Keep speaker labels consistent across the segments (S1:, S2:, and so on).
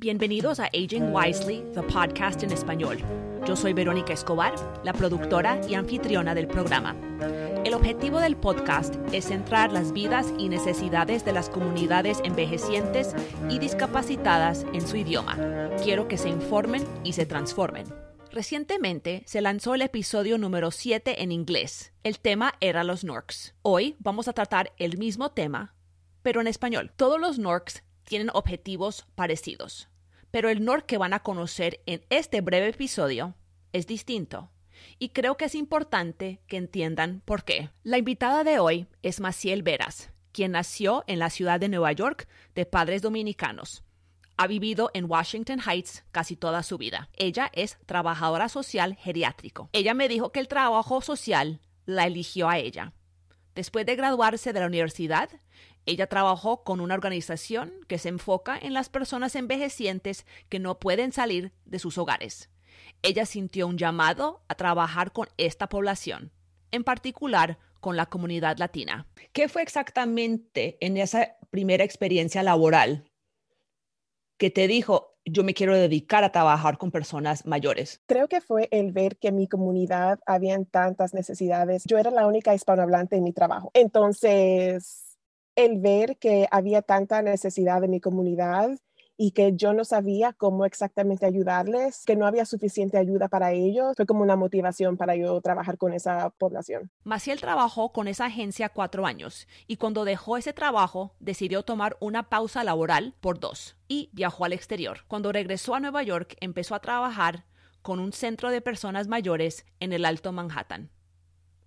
S1: Bienvenidos a Aging Wisely, the podcast en español. Yo soy Verónica Escobar, la productora y anfitriona del programa. El objetivo del podcast es centrar las vidas y necesidades de las comunidades envejecientes y discapacitadas en su idioma. Quiero que se informen y se transformen. Recientemente se lanzó el episodio número 7 en inglés. El tema era los NORCs. Hoy vamos a tratar el mismo tema, pero en español. Todos los NORCs tienen objetivos parecidos. Pero el NOR que van a conocer en este breve episodio es distinto. Y creo que es importante que entiendan por qué. La invitada de hoy es Maciel Veras, quien nació en la ciudad de Nueva York de padres dominicanos. Ha vivido en Washington Heights casi toda su vida. Ella es trabajadora social geriátrico. Ella me dijo que el trabajo social la eligió a ella. Después de graduarse de la universidad, ella trabajó con una organización que se enfoca en las personas envejecientes que no pueden salir de sus hogares. Ella sintió un llamado a trabajar con esta población, en particular con la comunidad latina. ¿Qué fue exactamente en esa primera experiencia laboral que te dijo, yo me quiero dedicar a trabajar con personas mayores?
S2: Creo que fue el ver que en mi comunidad habían tantas necesidades. Yo era la única hispanohablante en mi trabajo. Entonces el ver que había tanta necesidad de mi comunidad y que yo no sabía cómo exactamente ayudarles, que no había suficiente ayuda para ellos, fue como una motivación para yo trabajar con esa población.
S1: Maciel trabajó con esa agencia cuatro años y cuando dejó ese trabajo decidió tomar una pausa laboral por dos y viajó al exterior. Cuando regresó a Nueva York empezó a trabajar con un centro de personas mayores en el Alto Manhattan.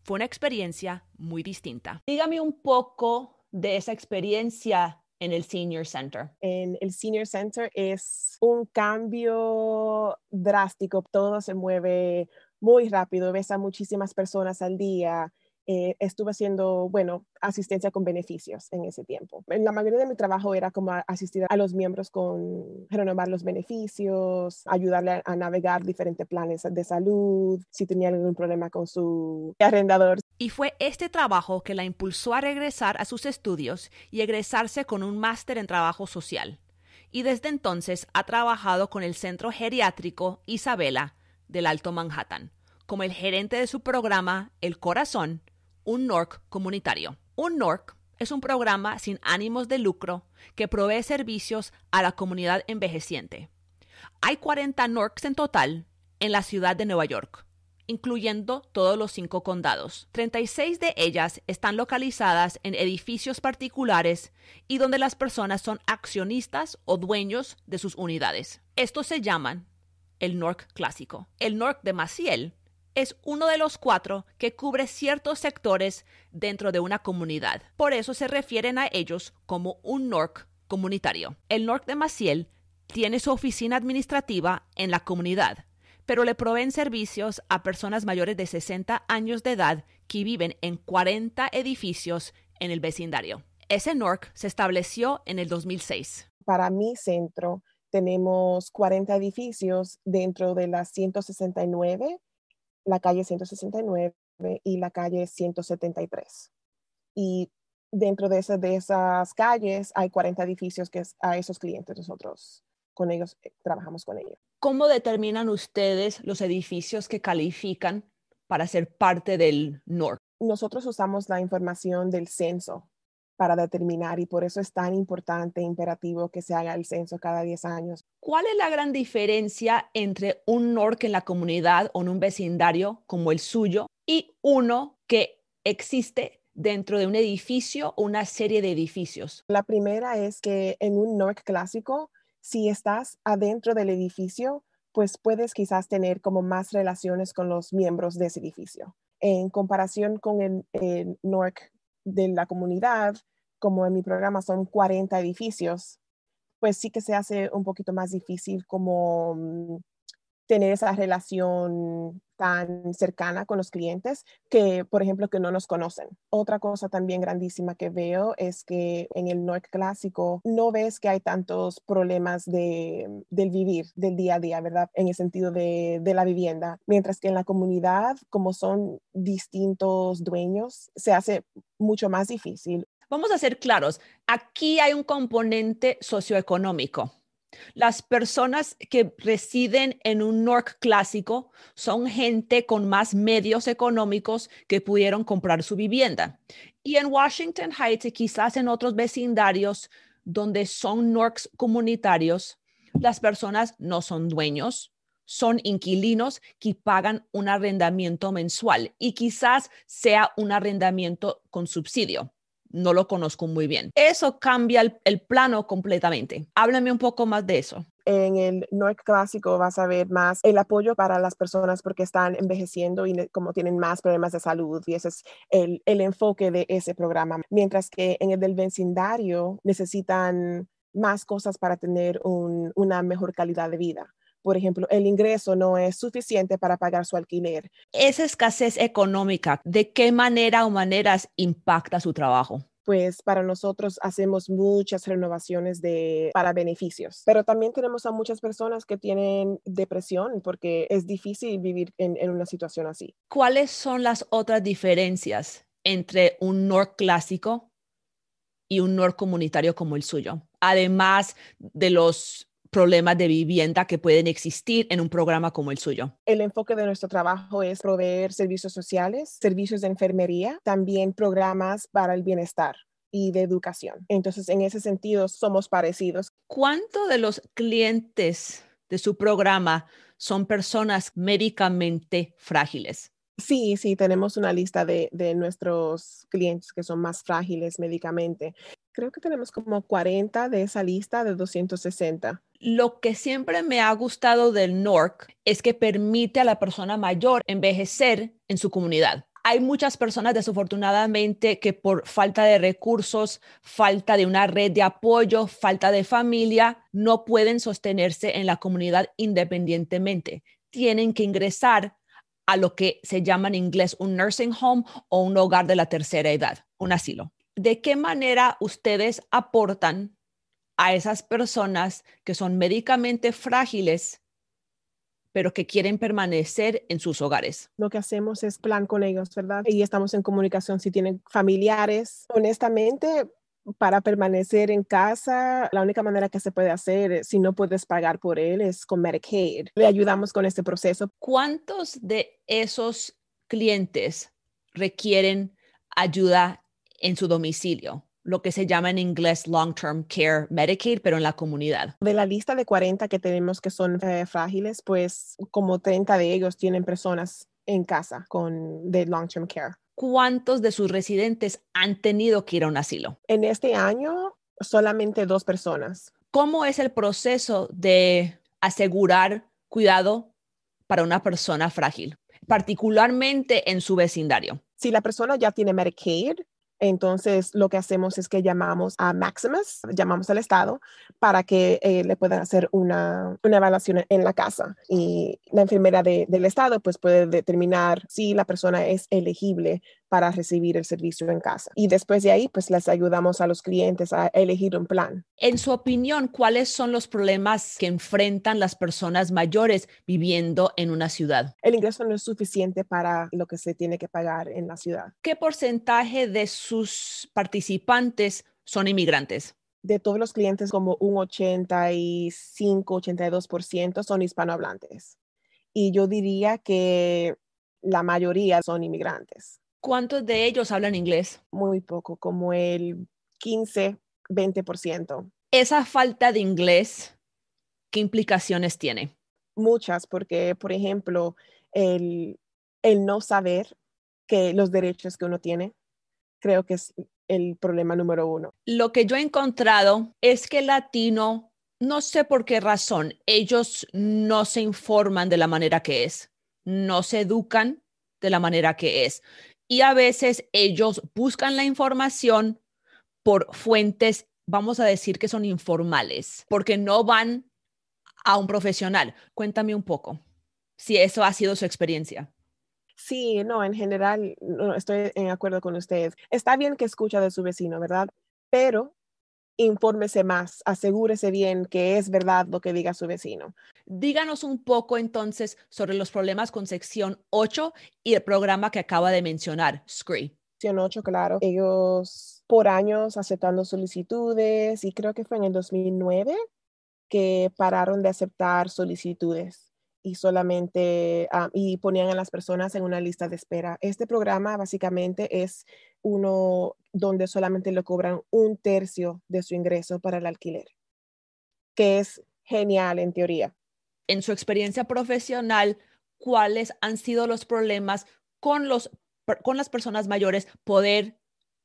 S1: Fue una experiencia muy distinta. Dígame un poco
S2: de esa experiencia en el Senior Center? En el Senior Center es un cambio drástico, todo se mueve muy rápido, ves a muchísimas personas al día, eh, estuve haciendo, bueno, asistencia con beneficios en ese tiempo. La mayoría de mi trabajo era como asistir a los miembros con renovar los beneficios, ayudarle a, navegar diferentes planes de salud, si tenían algún problema con su arrendador.
S1: Y fue este trabajo que la impulsó a regresar a sus estudios y egresarse con un máster en trabajo social. Y desde entonces ha trabajado con el Centro Geriátrico Isabela del Alto Manhattan como el gerente de su programa El Corazón un NORC comunitario. Un NORC es un programa sin ánimos de lucro que provee servicios a la comunidad envejeciente. Hay 40 NORCs en total en la ciudad de Nueva York, incluyendo todos los cinco condados. 36 de ellas están localizadas en edificios particulares y donde las personas son accionistas o dueños de sus unidades. Estos se llaman el NORC clásico. El NORC de Maciel es uno de los cuatro que cubre ciertos sectores dentro de una comunidad. Por eso se refieren a ellos como un NORC comunitario. El NORC de Maciel tiene su oficina administrativa en la comunidad, pero le proveen servicios a personas mayores de 60 años de edad que viven en 40 edificios en el vecindario. Ese NORC se estableció en el 2006.
S2: Para mi centro tenemos 40 edificios dentro de las 169 la calle 169 y la calle 173. Y dentro de, de esas calles hay 40 edificios que a esos clientes nosotros con ellos eh, trabajamos con ellos.
S1: ¿Cómo determinan ustedes los edificios que califican
S2: para ser parte del NORC? Nosotros usamos la información del censo para determinar y por eso es tan importante e imperativo que se haga el censo cada 10 años.
S1: ¿Cuál es la gran diferencia entre un NORC en la comunidad o en un vecindario como el suyo y uno que existe dentro de un edificio o una
S2: serie de edificios? La primera es que en un NORC clásico, si estás adentro del edificio, pues puedes quizás tener como más relaciones con los miembros de ese edificio en comparación con el, el NORC de la comunidad, como en mi programa son 40 edificios, pues sí que se hace un poquito más difícil como mm, tener esa relación tan cercana con los clientes que, por ejemplo, que no nos conocen. Otra cosa también grandísima que veo es que en el norte clásico no ves que hay tantos problemas mm, del vivir, del día a día, ¿verdad? En el sentido de, de la vivienda. Mientras que en la comunidad, como son distintos dueños, se hace mucho más difícil.
S1: Vamos a ser claros, aquí hay un componente socioeconómico. Las personas que residen en un NORC clásico son gente con más medios económicos que pudieron comprar su vivienda. Y en Washington Heights y quizás en otros vecindarios donde son NORCs comunitarios, las personas no son dueños, son inquilinos que pagan un arrendamiento mensual y quizás sea un arrendamiento con subsidio. No lo
S2: conozco muy bien. Eso cambia el, plano completamente. Háblame un poco más de eso en el North clásico vas a ver más el apoyo para las personas porque están envejeciendo y como tienen más problemas de salud y ese es el, enfoque de ese programa. Mientras que en el del vecindario necesitan más cosas para tener una mejor calidad de vida por ejemplo, el ingreso no es suficiente para pagar su alquiler. Esa
S1: escasez económica, ¿de qué manera o maneras impacta su trabajo?
S2: pues para nosotros hacemos muchas renovaciones de, para beneficios. Pero también tenemos a muchas personas que tienen depresión porque es difícil vivir en, una situación así.
S1: ¿Cuáles son las otras diferencias entre un NOR clásico y un NOR comunitario como el suyo? Además de los problemas de vivienda que pueden existir en un programa como el suyo?
S2: El enfoque de nuestro trabajo es proveer servicios sociales, servicios de enfermería, también programas para el bienestar y de educación. Entonces, en ese sentido, somos parecidos.
S1: ¿Cuánto de los clientes de su programa son personas médicamente frágiles?
S2: Sí, sí, tenemos una lista de, de, nuestros clientes que son más frágiles médicamente creo que tenemos como 40 de esa lista de 260. Lo que siempre me ha gustado del NORC es que permite a la persona mayor envejecer
S1: en su comunidad. Hay muchas personas desafortunadamente que por falta de recursos, falta de una red de apoyo, falta de familia, no pueden sostenerse en la comunidad independientemente. Tienen que ingresar a lo que se llama en inglés un nursing home o un hogar de la tercera edad, un asilo de qué manera ustedes aportan a esas personas que son médicamente frágiles, pero que quieren permanecer en sus hogares.
S2: Lo que hacemos es plan con ellos, ¿verdad? Y estamos en comunicación si tienen familiares. Honestamente, para permanecer en casa, la única manera que se puede hacer, eh, si no puedes pagar por él, es con Medicaid. Le ayudamos con este proceso.
S1: ¿Cuántos de esos clientes requieren ayuda en su domicilio, lo que se llama en inglés long-term care Medicaid, pero en la comunidad.
S2: De la lista de 40 que tenemos que son eh, frágiles, pues como 30 de ellos tienen personas en casa con de long-term care. ¿Cuántos de sus residentes han tenido que ir a un asilo? En este año, solamente dos personas. ¿Cómo es el proceso de
S1: asegurar cuidado para una persona frágil, particularmente
S2: en su vecindario? Si la persona ya tiene Medicaid, entonces, lo que hacemos es que llamamos a Maximus, llamamos al Estado para que eh, le puedan hacer una, evaluación en la casa. Y la enfermera del Estado pues puede determinar si la persona es elegible para recibir el servicio en casa. Y después de ahí, pues les ayudamos a los clientes a elegir un plan.
S1: En su opinión, ¿cuáles son los problemas que enfrentan las personas mayores viviendo en una ciudad?
S2: El ingreso no es suficiente para lo que se tiene que pagar en la ciudad. ¿Qué porcentaje de sus participantes son inmigrantes? de todos los clientes, como un 85, 82% son hispanohablantes. Y yo diría que la mayoría son inmigrantes. ¿Cuántos de ellos hablan inglés? Muy poco, como el 15, 20%. Esa falta de inglés, ¿qué implicaciones tiene? Muchas, porque, por ejemplo, el, no saber que los derechos que uno tiene, creo que es el problema número uno.
S1: Lo que yo he encontrado es que latino, no sé por qué razón, ellos no se informan de la manera que es, no se educan de la manera que es y a veces ellos buscan la información por fuentes, vamos a decir que son informales, porque no van a un profesional. Cuéntame un poco si eso ha sido su experiencia.
S2: Sí, no, en general estoy en acuerdo con ustedes. Está bien que escucha de su vecino, ¿verdad? Pero infórmese más, asegúrese bien que es verdad lo que diga su vecino.
S1: Díganos un poco entonces sobre los problemas con sección 8 y el programa que acaba de mencionar, SCREE.
S2: Sección 8, claro, ellos por años aceptando solicitudes y creo que fue en el 2009 que pararon de aceptar solicitudes y solamente ah, y ponían a las personas en una lista de espera. Este programa básicamente es uno donde solamente le cobran un tercio de su ingreso para el alquiler, que es genial en teoría. En su experiencia profesional, ¿cuáles han sido los problemas
S1: con, las personas mayores poder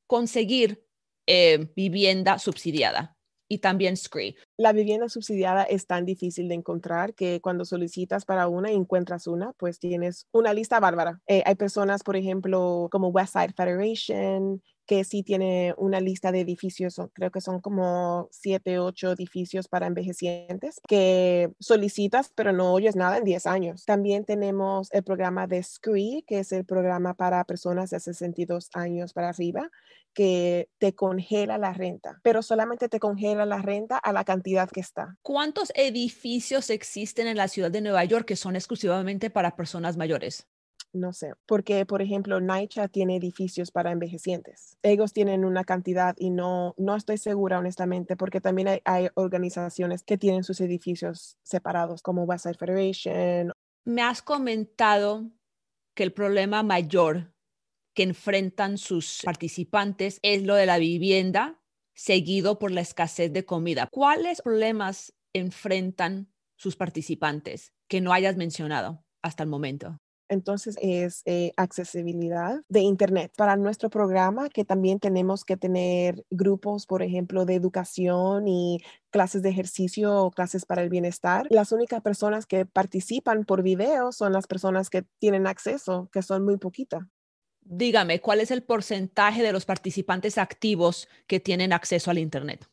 S1: conseguir eh, vivienda subsidiada? Y también Scree
S2: la vivienda subsidiada es tan difícil de encontrar que cuando solicitas para una y encuentras una, pues tienes una lista bárbara. Eh, hay personas, por ejemplo, como Westside Federation, que sí tiene una lista de edificios, creo que son como siete, ocho edificios para envejecientes que solicitas, pero no oyes nada en 10 años. También tenemos el programa de SCREE, que es el programa para personas de 62 años para arriba, que te congela la renta, pero solamente te congela la renta a la cantidad que está.
S1: ¿Cuántos edificios existen en la ciudad de Nueva York que son exclusivamente para personas mayores?
S2: no sé, porque por ejemplo, NYCHA tiene edificios para envejecientes. Ellos tienen una cantidad y no, no estoy segura honestamente, porque también hay, organizaciones que tienen sus edificios separados, como Westside Federation.
S1: Me has comentado que el problema mayor que enfrentan sus participantes es lo de la vivienda seguido por la escasez de comida. ¿Cuáles problemas enfrentan sus participantes que no hayas mencionado hasta el momento?
S2: Entonces es eh, accesibilidad de Internet. Para nuestro programa, que también tenemos que tener grupos, por ejemplo, de educación y clases de ejercicio o clases para el bienestar. Las únicas personas que participan por video son las personas que tienen acceso, que son muy poquitas
S1: dígame, ¿cuál es el porcentaje de los participantes activos que tienen acceso al Internet?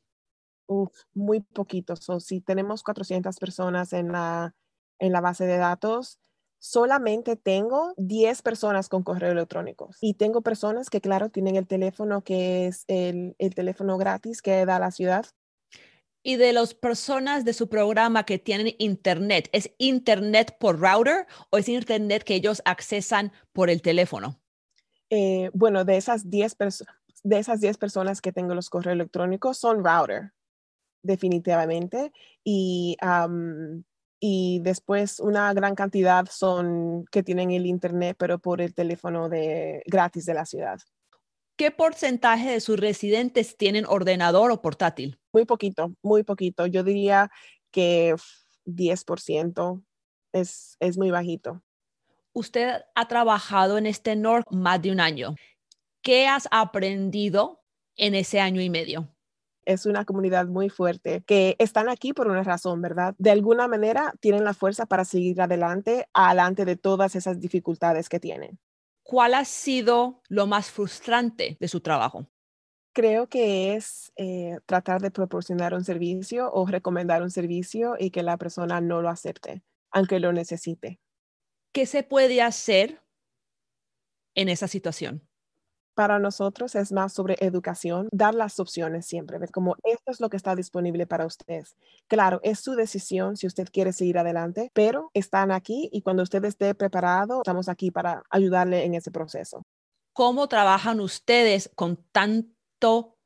S2: muy poquito. si tenemos 400 personas en la, en la base de datos, solamente tengo 10 personas con correo electrónico. Y tengo personas que, claro, tienen el teléfono que es el, el teléfono gratis que da la ciudad.
S1: Y de las personas de su programa que tienen internet, ¿es internet por router o es internet que ellos accesan por el
S2: teléfono? Eh, bueno, de esas 10 personas, que tengo los correos electrónicos son router, definitivamente. Y, y después una gran cantidad son que tienen el internet, pero por el teléfono de, gratis de la ciudad.
S1: ¿Qué porcentaje de sus residentes tienen
S2: ordenador o portátil? Muy poquito, muy poquito. Yo diría que 10% es, es muy bajito.
S1: Usted ha trabajado en este
S2: North más de un año.
S1: ¿Qué has aprendido en ese año y
S2: medio? es una comunidad muy fuerte, que están aquí por una razón, ¿verdad? De alguna manera tienen la fuerza para seguir adelante, adelante de todas esas dificultades que tienen.
S1: ¿Cuál ha sido lo más frustrante de su trabajo?
S2: Creo que es eh, tratar de proporcionar un servicio o recomendar un servicio y que la persona no lo acepte, aunque lo necesite. ¿qué se puede hacer en esa situación? Para nosotros es más sobre educación, dar las opciones siempre, ver como esto es lo que está disponible para ustedes. Claro, es su decisión si usted quiere seguir adelante, pero están aquí y cuando usted esté preparado, estamos aquí para ayudarle en ese proceso.
S1: ¿Cómo trabajan ustedes con tanto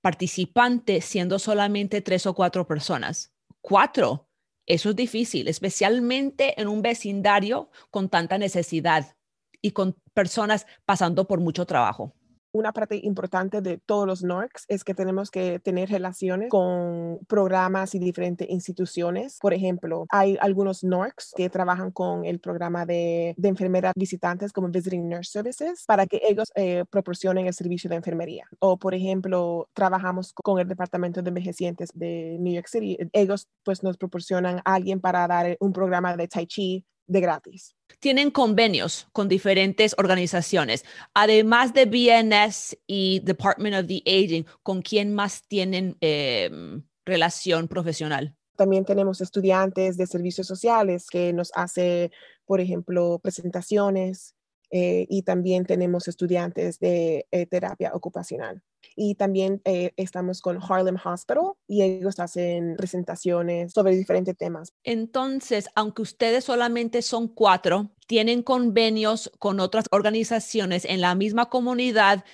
S1: participante siendo solamente tres o cuatro personas? Cuatro eso es difícil, especialmente en un vecindario con tanta necesidad y con personas pasando por mucho trabajo.
S2: Una parte importante de todos los NORCs es que tenemos que tener relaciones con programas y diferentes instituciones. Por ejemplo, hay algunos NORCs que trabajan con el programa de, enfermeras visitantes como Visiting Nurse Services para que ellos eh, proporcionen el servicio de enfermería. O, por ejemplo, trabajamos con el Departamento de Envejecientes de New York City. Ellos pues nos proporcionan a alguien para dar un programa de Tai Chi de gratis.
S1: Tienen convenios con diferentes organizaciones, además de BNS y Department of the Aging, ¿con quién más tienen em, relación
S2: profesional? También tenemos estudiantes de servicios sociales que nos hace, por ejemplo, presentaciones eh, y también tenemos estudiantes de eh, terapia ocupacional y también eh, estamos con Harlem Hospital y ellos hacen presentaciones sobre diferentes temas.
S1: Entonces, aunque ustedes solamente son cuatro, tienen convenios con otras organizaciones en la misma comunidad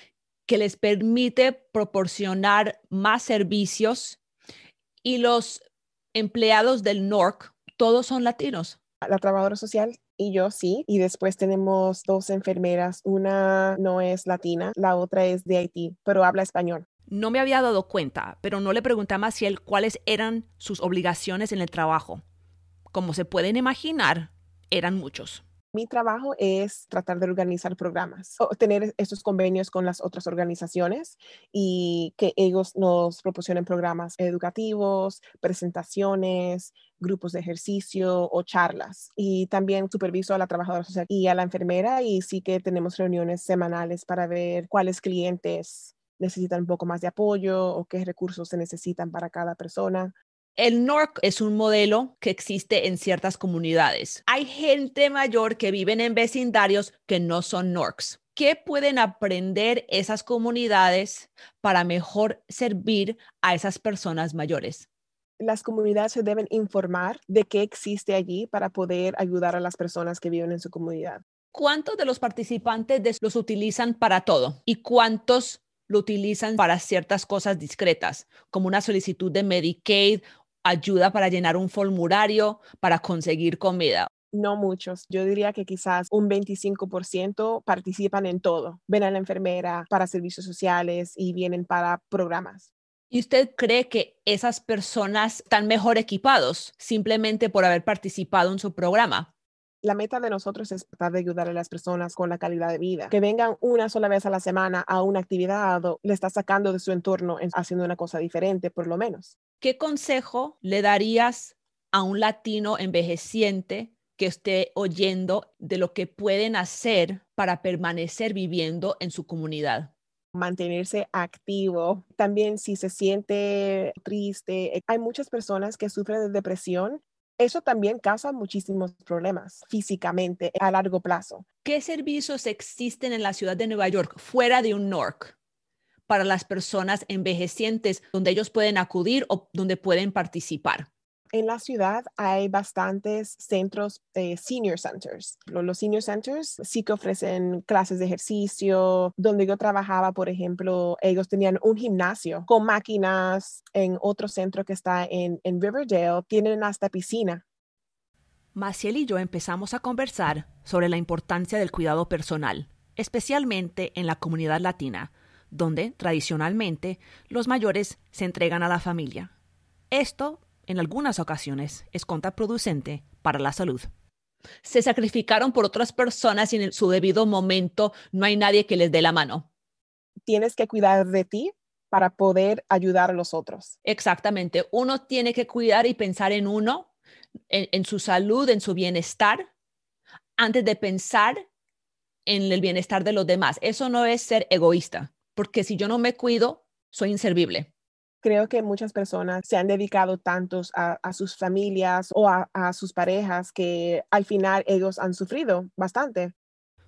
S1: que les permite proporcionar más servicios y los empleados del NORC,
S2: todos son latinos. La trabajadora social y yo sí. Y después tenemos dos enfermeras, una no es latina, la otra es de Haití, pero habla español. No me
S1: había dado cuenta, pero no le preguntaba si él cuáles eran sus obligaciones en el trabajo.
S2: Como se pueden imaginar, eran muchos. Mi trabajo es tratar de organizar programas, tener estos convenios con las otras organizaciones y que ellos nos proporcionen programas educativos, presentaciones, grupos de ejercicio o charlas. Y también superviso a la trabajadora social y a la enfermera y sí que tenemos reuniones semanales para ver cuáles clientes necesitan un poco más de apoyo o qué recursos se necesitan para cada persona. El NORC es un modelo que
S1: existe en ciertas comunidades. Hay gente mayor que viven en vecindarios que no son NORCs. ¿Qué pueden aprender esas comunidades para mejor
S2: servir a esas personas mayores? las comunidades se deben informar de qué existe allí para poder ayudar a las personas que viven en su comunidad. ¿Cuántos de los
S1: participantes los utilizan para todo y cuántos lo utilizan para ciertas cosas discretas, como una solicitud de Medicaid ayuda para llenar un formulario, para conseguir comida?
S2: No muchos, yo diría que quizás un 25% participan en todo. Ven a la enfermera para servicios sociales y vienen para programas. ¿Y usted cree
S1: que esas personas están mejor equipados simplemente por haber participado en su programa?
S2: La meta de nosotros es tratar de ayudar a las personas con la calidad de vida. Que vengan una sola vez a la semana a una actividad le está sacando de su entorno haciendo una cosa diferente, por lo menos.
S1: ¿Qué consejo
S2: le darías
S1: a un latino envejeciente que esté oyendo de lo que pueden hacer para
S2: permanecer viviendo en su comunidad? mantenerse activo. También si se siente triste, hay muchas personas que sufren de depresión eso también causa muchísimos problemas físicamente a largo plazo.
S1: ¿Qué servicios existen en la ciudad de Nueva York fuera de un NORC para las personas envejecientes donde ellos pueden acudir o donde pueden participar?
S2: en la ciudad hay bastantes centros, eh, senior centers. Los, senior centers sí que ofrecen clases de ejercicio. Donde yo trabajaba, por ejemplo, ellos tenían un gimnasio con máquinas en otro centro que está en, en Riverdale. Tienen hasta piscina.
S1: Maciel y yo empezamos a conversar sobre la importancia del cuidado personal, especialmente en la comunidad latina, donde tradicionalmente los mayores se entregan a la familia. Esto en algunas ocasiones es contraproducente para la salud. Se sacrificaron por otras personas y en su debido momento no hay nadie que les dé la mano. Tienes que cuidar de ti para poder ayudar a los otros. Exactamente. Uno tiene que cuidar y pensar en uno, en su salud, en su bienestar, antes de pensar en el bienestar de los demás. Eso no es ser egoísta, porque si yo no me cuido, soy inservible.
S2: Creo que muchas personas se han dedicado tantos a, sus familias o a, a sus parejas que al final ellos han sufrido bastante.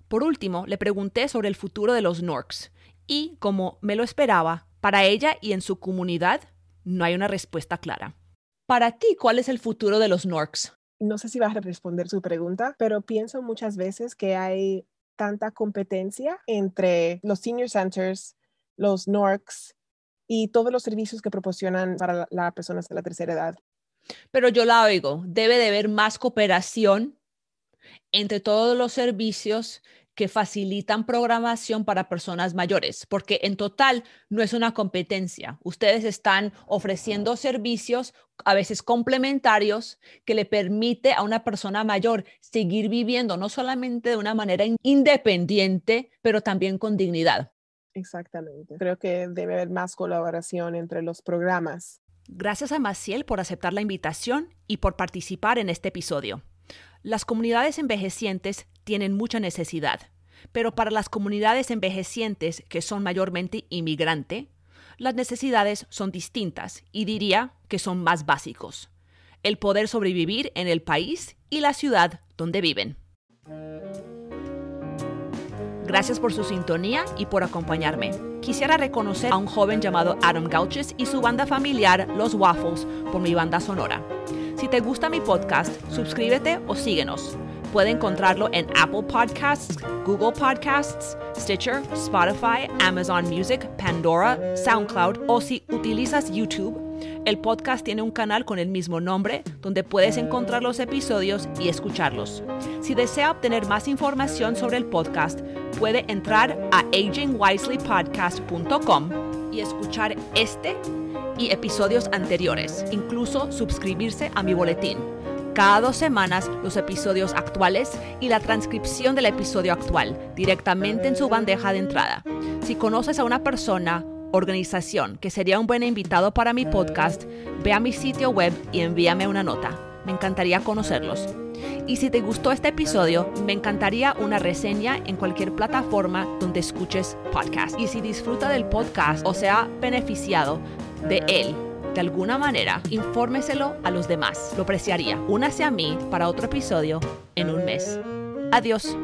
S2: Por último,
S1: le pregunté sobre el futuro de los Norks y, como me lo esperaba, para ella y en su comunidad no hay una respuesta
S2: clara. Para ti, ¿cuál es el futuro de los Norks? No sé si vas a responder su pregunta, pero pienso muchas veces que hay tanta competencia entre los senior centers, los Norks y todos los servicios que proporcionan para las personas de la tercera edad.
S1: Pero yo la oigo, debe de haber más cooperación entre todos los servicios que facilitan programación para personas mayores, porque en total no es una competencia. Ustedes están ofreciendo servicios a veces complementarios que le permite a una persona mayor seguir viviendo no solamente de una manera independiente, pero también con dignidad.
S2: Exactamente. Creo que debe haber más colaboración entre los programas. Gracias a Maciel por aceptar la invitación y por participar
S1: en este episodio. Las comunidades envejecientes tienen mucha necesidad, pero para las comunidades envejecientes que son mayormente inmigrante, las necesidades son distintas y diría que son más básicos. El poder sobrevivir en el país y la ciudad donde viven. Gracias por su sintonía y por acompañarme. Quisiera reconocer a un joven llamado Adam Gauches y su banda familiar Los Waffles por mi banda sonora. Si te gusta mi podcast, suscríbete o síguenos. Puede encontrarlo en Apple Podcasts, Google Podcasts, Stitcher, Spotify, Amazon Music, Pandora, SoundCloud o si utilizas YouTube el podcast tiene un canal con el mismo nombre donde puedes ah. encontrar los episodios y escucharlos. Si desea obtener más información sobre el podcast, puede entrar a agingwiselypodcast.com y escuchar este y episodios anteriores, incluso suscribirse a mi boletín. Cada dos semanas los episodios actuales y la transcripción del episodio actual directamente en su bandeja de entrada. Si conoces a una persona organización, que sería un buen invitado para mi podcast, ve a mi sitio web y envíame una nota. Me encantaría conocerlos. Y si te gustó este episodio, me encantaría una reseña en cualquier plataforma donde escuches podcast. Y si disfruta del podcast o se ha beneficiado de él, de alguna manera, infórmeselo a los demás. Lo apreciaría. Únase a mí para otro episodio en un mes. Adiós.